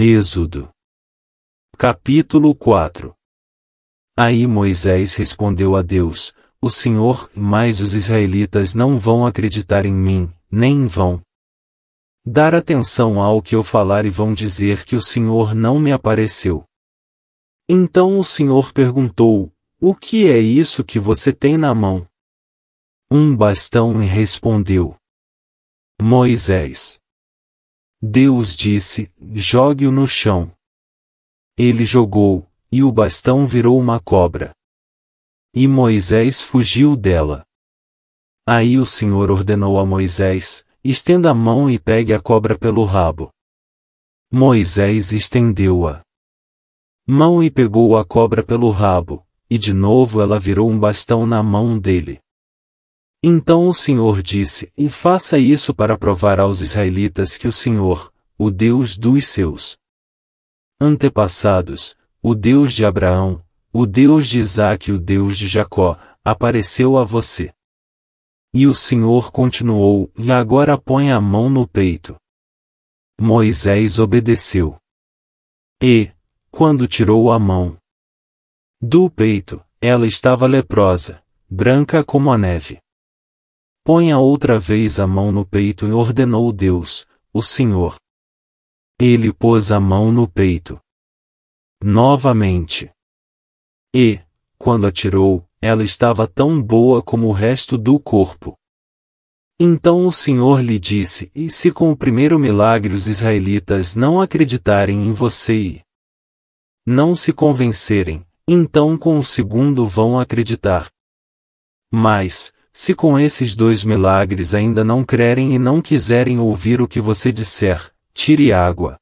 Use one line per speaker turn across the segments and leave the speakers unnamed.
Êxodo. Capítulo 4 Aí Moisés respondeu a Deus: O Senhor, mas os israelitas não vão acreditar em mim, nem vão dar atenção ao que eu falar e vão dizer que o Senhor não me apareceu. Então o Senhor perguntou: O que é isso que você tem na mão? Um bastão e respondeu: Moisés. Deus disse: jogue-o no chão. Ele jogou, e o bastão virou uma cobra. E Moisés fugiu dela. Aí o Senhor ordenou a Moisés: estenda a mão e pegue a cobra pelo rabo. Moisés estendeu-a mão e pegou a cobra pelo rabo, e de novo ela virou um bastão na mão dele. Então o Senhor disse: E faça isso para provar aos israelitas que o Senhor, o Deus dos seus antepassados, o Deus de Abraão, o Deus de Isaac e o Deus de Jacó, apareceu a você. E o Senhor continuou: E agora põe a mão no peito. Moisés obedeceu. E, quando tirou a mão do peito, ela estava leprosa, branca como a neve. Ponha outra vez a mão no peito e ordenou Deus, o Senhor. Ele pôs a mão no peito. Novamente. E, quando a tirou, ela estava tão boa como o resto do corpo. Então o Senhor lhe disse: E se com o primeiro milagre os israelitas não acreditarem em você e não se convencerem, então com o segundo vão acreditar. Mas, se com esses dois milagres ainda não crerem e não quiserem ouvir o que você disser, tire água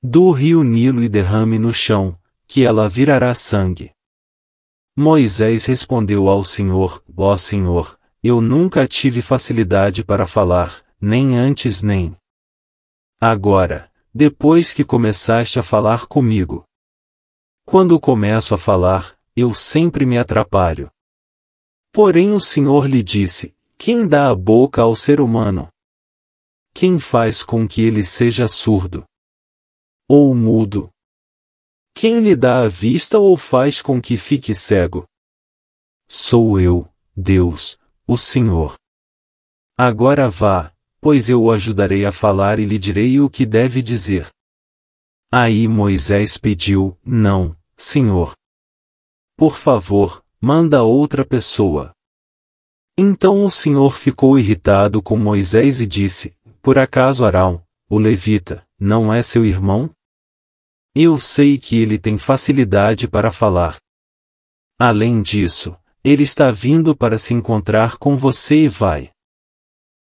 do rio Nilo e derrame no chão, que ela virará sangue. Moisés respondeu ao Senhor: Ó oh Senhor, eu nunca tive facilidade para falar, nem antes nem agora, depois que começaste a falar comigo. Quando começo a falar, eu sempre me atrapalho. Porém o Senhor lhe disse: Quem dá a boca ao ser humano? Quem faz com que ele seja surdo? Ou mudo? Quem lhe dá a vista ou faz com que fique cego? Sou eu, Deus, o Senhor. Agora vá, pois eu o ajudarei a falar e lhe direi o que deve dizer. Aí Moisés pediu: Não, Senhor. Por favor, manda outra pessoa. Então o Senhor ficou irritado com Moisés e disse: Por acaso Arão, o levita, não é seu irmão? Eu sei que ele tem facilidade para falar. Além disso, ele está vindo para se encontrar com você e vai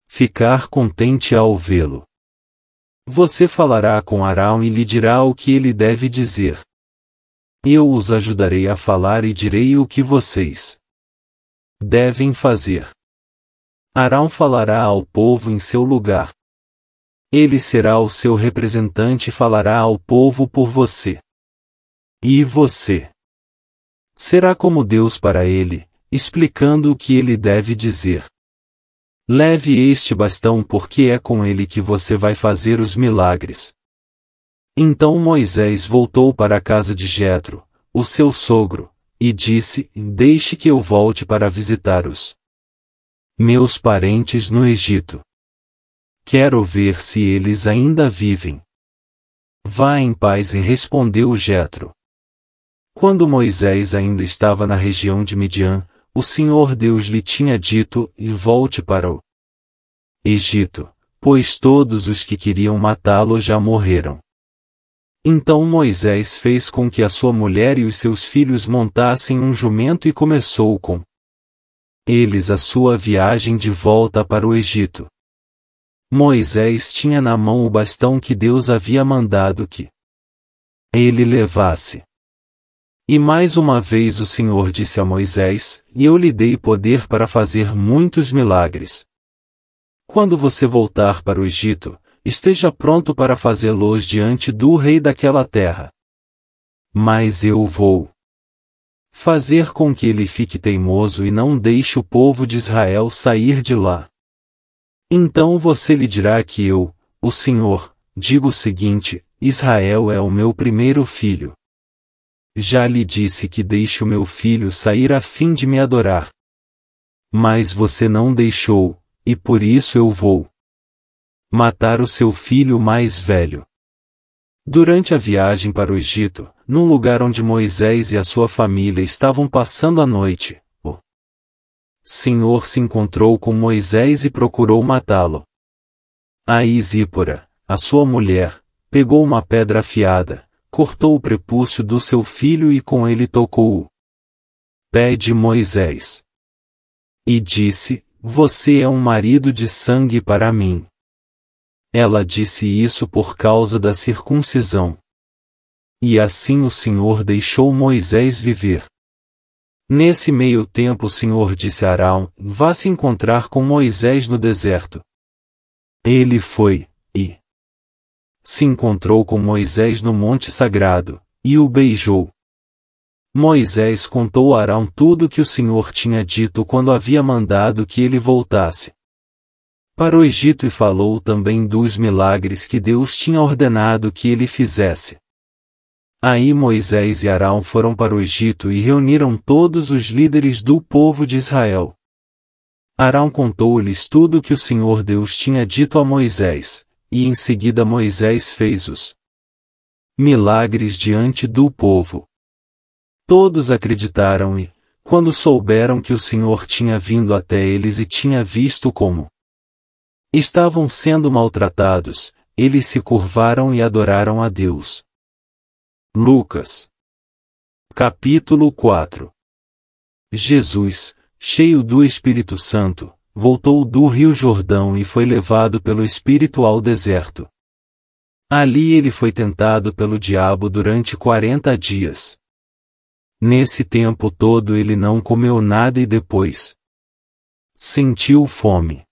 ficar contente ao vê-lo. Você falará com Arão e lhe dirá o que ele deve dizer. Eu os ajudarei a falar e direi o que vocês devem fazer. Arão falará ao povo em seu lugar. Ele será o seu representante e falará ao povo por você. E você será como Deus para ele, explicando o que ele deve dizer. Leve este bastão porque é com ele que você vai fazer os milagres. Então Moisés voltou para a casa de Jetro, o seu sogro, e disse: Deixe que eu volte para visitar os meus parentes no Egito. Quero ver se eles ainda vivem. Vá em paz, e respondeu Jetro. Quando Moisés ainda estava na região de Midian, o Senhor Deus lhe tinha dito: e volte para o Egito, pois todos os que queriam matá-lo já morreram. Então Moisés fez com que a sua mulher e os seus filhos montassem um jumento e começou com eles a sua viagem de volta para o Egito. Moisés tinha na mão o bastão que Deus havia mandado que ele levasse. E mais uma vez o Senhor disse a Moisés: E eu lhe dei poder para fazer muitos milagres. Quando você voltar para o Egito, esteja pronto para fazê-los diante do rei daquela terra. Mas eu vou fazer com que ele fique teimoso e não deixe o povo de Israel sair de lá. Então você lhe dirá que eu, o Senhor, digo o seguinte: Israel é o meu primeiro filho. Já lhe disse que deixe o meu filho sair a fim de me adorar. Mas você não deixou, e por isso eu vou matar o seu filho mais velho. Durante a viagem para o Egito, num lugar onde Moisés e a sua família estavam passando a noite, o Senhor se encontrou com Moisés e procurou matá-lo. Aí Zípora, a sua mulher, pegou uma pedra afiada, cortou o prepúcio do seu filho e com ele tocou o pé de Moisés. E disse: Você é um marido de sangue para mim. Ela disse isso por causa da circuncisão. E assim o Senhor deixou Moisés viver. Nesse meio tempo o Senhor disse a Arão: Vá se encontrar com Moisés no deserto. Ele foi, e se encontrou com Moisés no Monte Sagrado, e o beijou. Moisés contou a Arão tudo o que o Senhor tinha dito quando havia mandado que ele voltasse para o Egito e falou também dos milagres que Deus tinha ordenado que ele fizesse. Aí Moisés e Arão foram para o Egito e reuniram todos os líderes do povo de Israel. Arão contou-lhes tudo que o Senhor Deus tinha dito a Moisés, e em seguida Moisés fez os milagres diante do povo. Todos acreditaram e, quando souberam que o Senhor tinha vindo até eles e tinha visto como estavam sendo maltratados, eles se curvaram e adoraram a Deus. Lucas Capítulo 4 Jesus, cheio do Espírito Santo, voltou do Rio Jordão e foi levado pelo Espírito ao deserto. Ali ele foi tentado pelo diabo durante quarenta dias. Nesse tempo todo ele não comeu nada e depois sentiu fome.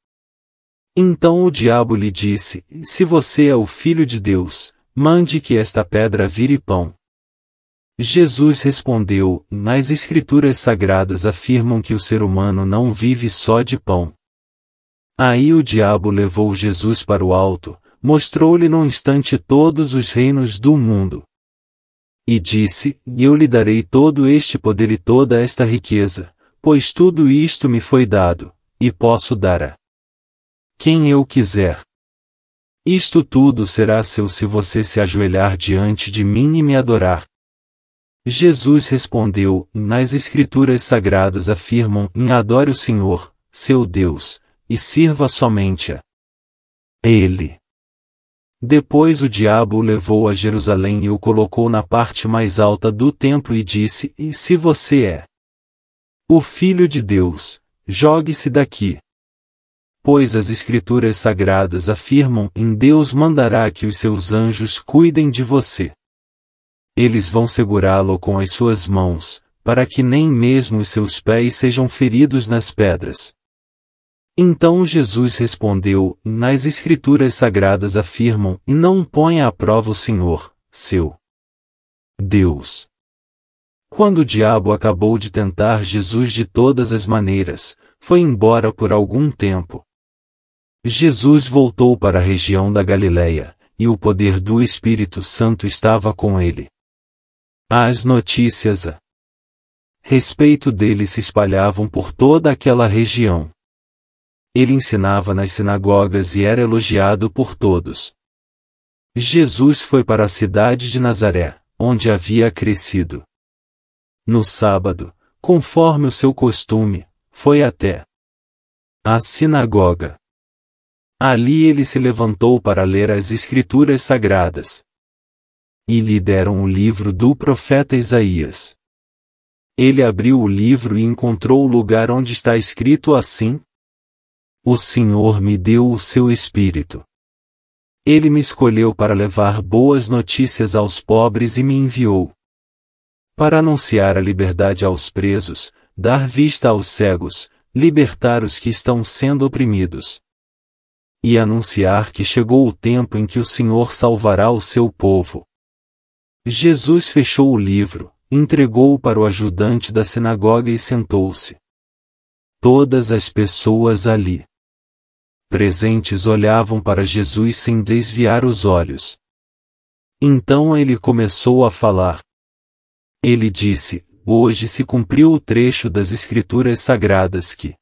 Então o diabo lhe disse: Se você é o filho de Deus, mande que esta pedra vire pão. Jesus respondeu: Nas Escrituras Sagradas afirmam que o ser humano não vive só de pão. Aí o diabo levou Jesus para o alto, mostrou-lhe num instante todos os reinos do mundo. E disse: Eu lhe darei todo este poder e toda esta riqueza, pois tudo isto me foi dado, e posso dar a quem eu quiser. Isto tudo será seu se você se ajoelhar diante de mim e me adorar. Jesus respondeu: Nas Escrituras Sagradas afirmam: Adore o Senhor, seu Deus, e sirva somente a Ele. Depois o diabo o levou a Jerusalém e o colocou na parte mais alta do templo e disse: E se você é o Filho de Deus, jogue-se daqui pois as Escrituras sagradas afirmam em Deus mandará que os seus anjos cuidem de você. Eles vão segurá-lo com as suas mãos, para que nem mesmo os seus pés sejam feridos nas pedras. Então Jesus respondeu: Nas Escrituras sagradas afirmam: E não ponha à prova o Senhor, seu Deus. Quando o diabo acabou de tentar Jesus de todas as maneiras, foi embora por algum tempo. Jesus voltou para a região da Galileia, e o poder do Espírito Santo estava com ele. As notícias a respeito dele se espalhavam por toda aquela região. Ele ensinava nas sinagogas e era elogiado por todos. Jesus foi para a cidade de Nazaré, onde havia crescido. No sábado, conforme o seu costume, foi até a sinagoga. Ali ele se levantou para ler as Escrituras Sagradas. E lhe deram o livro do profeta Isaías. Ele abriu o livro e encontrou o lugar onde está escrito assim: O Senhor me deu o seu espírito. Ele me escolheu para levar boas notícias aos pobres e me enviou. Para anunciar a liberdade aos presos, dar vista aos cegos, libertar os que estão sendo oprimidos, e anunciar que chegou o tempo em que o Senhor salvará o seu povo. Jesus fechou o livro, entregou-o para o ajudante da sinagoga e sentou-se. Todas as pessoas ali presentes olhavam para Jesus sem desviar os olhos. Então ele começou a falar. Ele disse: Hoje se cumpriu o trecho das Escrituras Sagradas que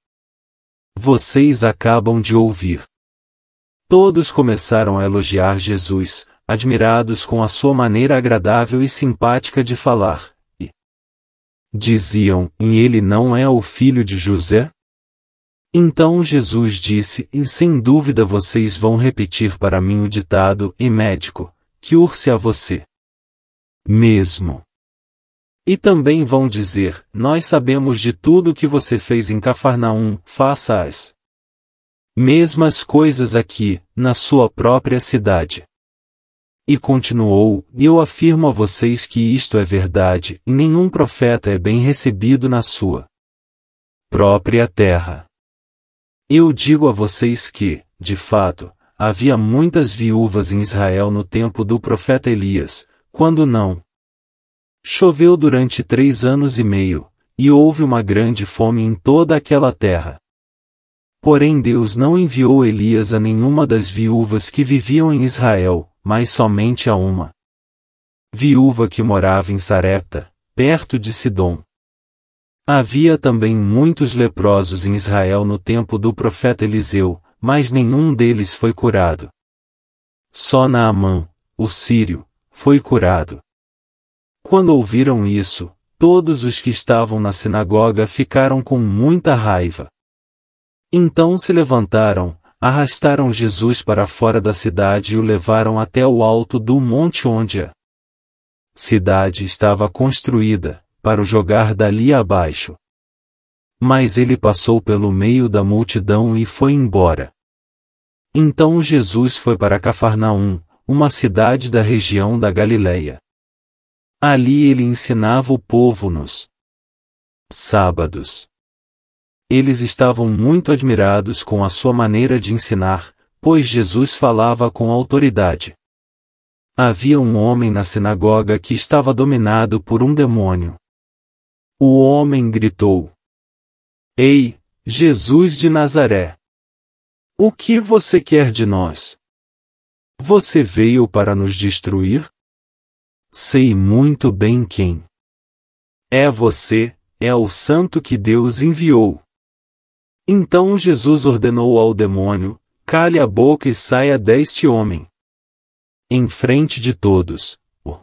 vocês acabam de ouvir. Todos começaram a elogiar Jesus, admirados com a sua maneira agradável e simpática de falar, e diziam: "E ele não é o filho de José?" Então Jesus disse: E sem dúvida vocês vão repetir para mim o ditado e médico, que urse a você mesmo. E também vão dizer: Nós sabemos de tudo o que você fez em Cafarnaum, faça-as mesmas coisas aqui, na sua própria cidade. E continuou: Eu afirmo a vocês que isto é verdade, nenhum profeta é bem recebido na sua própria terra. Eu digo a vocês que, de fato, havia muitas viúvas em Israel no tempo do profeta Elias, quando não choveu durante três anos e meio, e houve uma grande fome em toda aquela terra. Porém Deus não enviou Elias a nenhuma das viúvas que viviam em Israel, mas somente a uma. Viúva que morava em Sarepta, perto de Sidom. Havia também muitos leprosos em Israel no tempo do profeta Eliseu, mas nenhum deles foi curado. Só Naamã, o sírio, foi curado. Quando ouviram isso, todos os que estavam na sinagoga ficaram com muita raiva. Então se levantaram, arrastaram Jesus para fora da cidade e o levaram até o alto do monte onde a cidade estava construída, para o jogar dali abaixo. Mas ele passou pelo meio da multidão e foi embora. Então Jesus foi para Cafarnaum, uma cidade da região da Galileia. Ali ele ensinava o povo nos sábados. Eles estavam muito admirados com a sua maneira de ensinar, pois Jesus falava com autoridade. Havia um homem na sinagoga que estava dominado por um demônio. O homem gritou: Ei, Jesus de Nazaré! O que você quer de nós? Você veio para nos destruir? Sei muito bem quem. É você, é o santo que Deus enviou. Então Jesus ordenou ao demônio: cale a boca e saia deste homem. Em frente de todos, o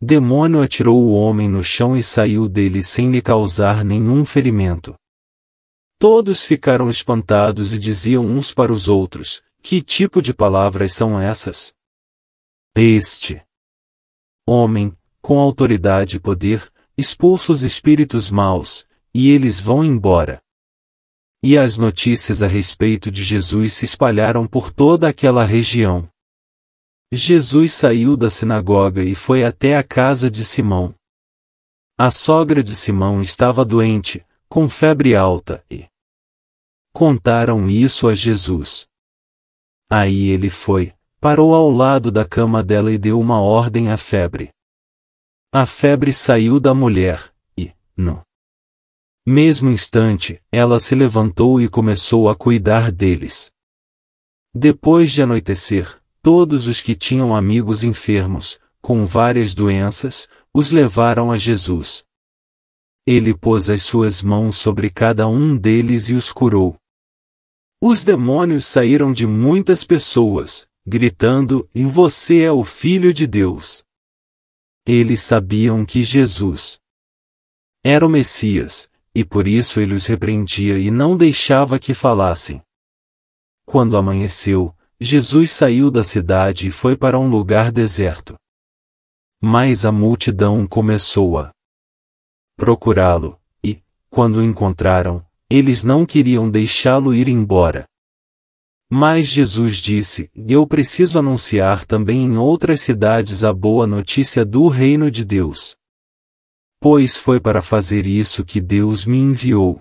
demônio atirou o homem no chão e saiu dele sem lhe causar nenhum ferimento. Todos ficaram espantados e diziam uns para os outros: Que tipo de palavras são essas? Este homem, com autoridade e poder, expulsa os espíritos maus, e eles vão embora e as notícias a respeito de Jesus se espalharam por toda aquela região. Jesus saiu da sinagoga e foi até a casa de Simão. A sogra de Simão estava doente, com febre alta, e contaram isso a Jesus. Aí ele foi, parou ao lado da cama dela e deu uma ordem à febre. A febre saiu da mulher, e, no mesmo instante, ela se levantou e começou a cuidar deles. Depois de anoitecer, todos os que tinham amigos enfermos, com várias doenças, os levaram a Jesus. Ele pôs as suas mãos sobre cada um deles e os curou. Os demônios saíram de muitas pessoas, gritando: Em você é o Filho de Deus. Eles sabiam que Jesus era o Messias, e por isso ele os repreendia e não deixava que falassem. Quando amanheceu, Jesus saiu da cidade e foi para um lugar deserto. Mas a multidão começou a procurá-lo, e, quando o encontraram, eles não queriam deixá-lo ir embora. Mas Jesus disse: Eu preciso anunciar também em outras cidades a boa notícia do reino de Deus Pois foi para fazer isso que Deus me enviou.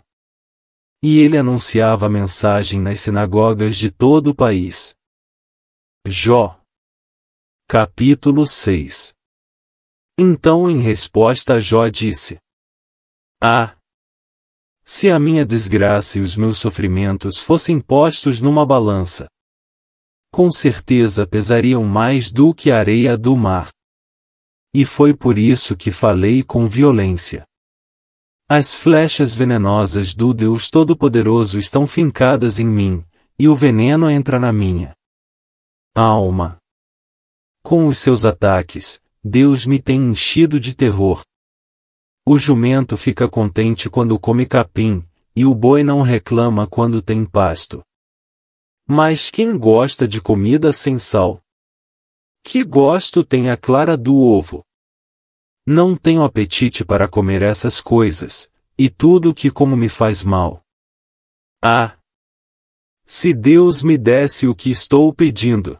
E ele anunciava a mensagem nas sinagogas de todo o país. Jó. Capítulo 6 Então, em resposta, Jó disse: Ah! Se a minha desgraça e os meus sofrimentos fossem postos numa balança, com certeza pesariam mais do que a areia do mar. E foi por isso que falei com violência. As flechas venenosas do Deus Todo-Poderoso estão fincadas em mim, e o veneno entra na minha alma. Com os seus ataques, Deus me tem enchido de terror. O jumento fica contente quando come capim, e o boi não reclama quando tem pasto. Mas quem gosta de comida sem sal, que gosto tem a clara do ovo? Não tenho apetite para comer essas coisas, e tudo que como me faz mal. Ah! Se Deus me desse o que estou pedindo.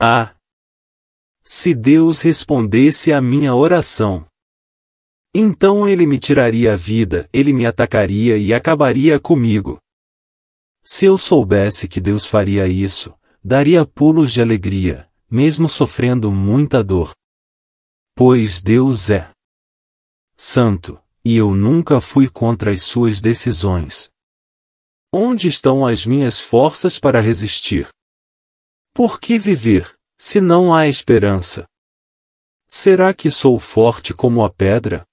Ah! Se Deus respondesse à minha oração. Então ele me tiraria a vida, ele me atacaria e acabaria comigo. Se eu soubesse que Deus faria isso, daria pulos de alegria, mesmo sofrendo muita dor. Pois Deus é santo, e eu nunca fui contra as suas decisões. Onde estão as minhas forças para resistir? Por que viver, se não há esperança? Será que sou forte como a pedra?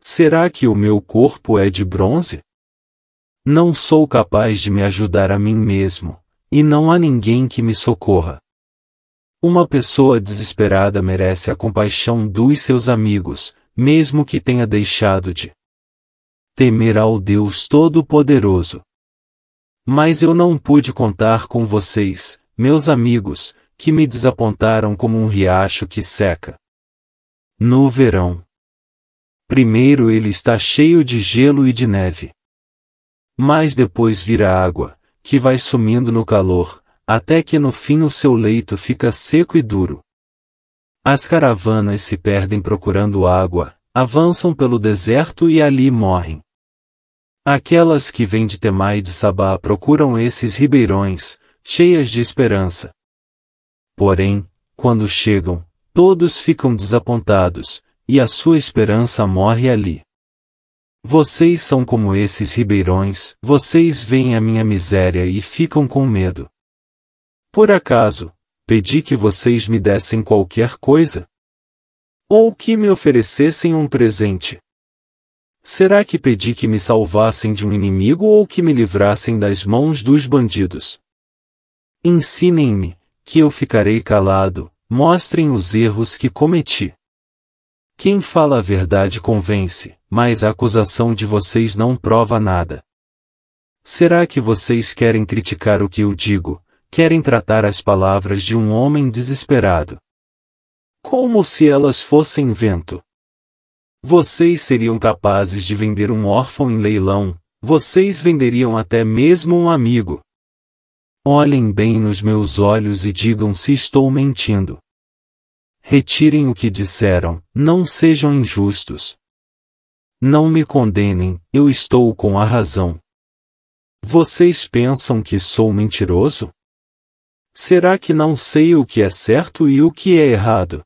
Será que o meu corpo é de bronze? Não sou capaz de me ajudar a mim mesmo, e não há ninguém que me socorra. Uma pessoa desesperada merece a compaixão dos seus amigos, mesmo que tenha deixado de temer ao Deus Todo-Poderoso. Mas eu não pude contar com vocês, meus amigos, que me desapontaram como um riacho que seca. No verão. Primeiro ele está cheio de gelo e de neve. Mas depois vira água, que vai sumindo no calor, até que no fim o seu leito fica seco e duro. As caravanas se perdem procurando água, avançam pelo deserto e ali morrem. Aquelas que vêm de Temá e de Sabá procuram esses ribeirões, cheias de esperança. Porém, quando chegam, todos ficam desapontados, e a sua esperança morre ali. Vocês são como esses ribeirões, vocês veem a minha miséria e ficam com medo. Por acaso, pedi que vocês me dessem qualquer coisa? Ou que me oferecessem um presente? Será que pedi que me salvassem de um inimigo ou que me livrassem das mãos dos bandidos? Ensinem-me, que eu ficarei calado, mostrem os erros que cometi. Quem fala a verdade convence, mas a acusação de vocês não prova nada. Será que vocês querem criticar o que eu digo, querem tratar as palavras de um homem desesperado. Como se elas fossem vento. Vocês seriam capazes de vender um órfão em leilão, vocês venderiam até mesmo um amigo. Olhem bem nos meus olhos e digam se estou mentindo. Retirem o que disseram, não sejam injustos. Não me condenem, eu estou com a razão. Vocês pensam que sou mentiroso? Será que não sei o que é certo e o que é errado?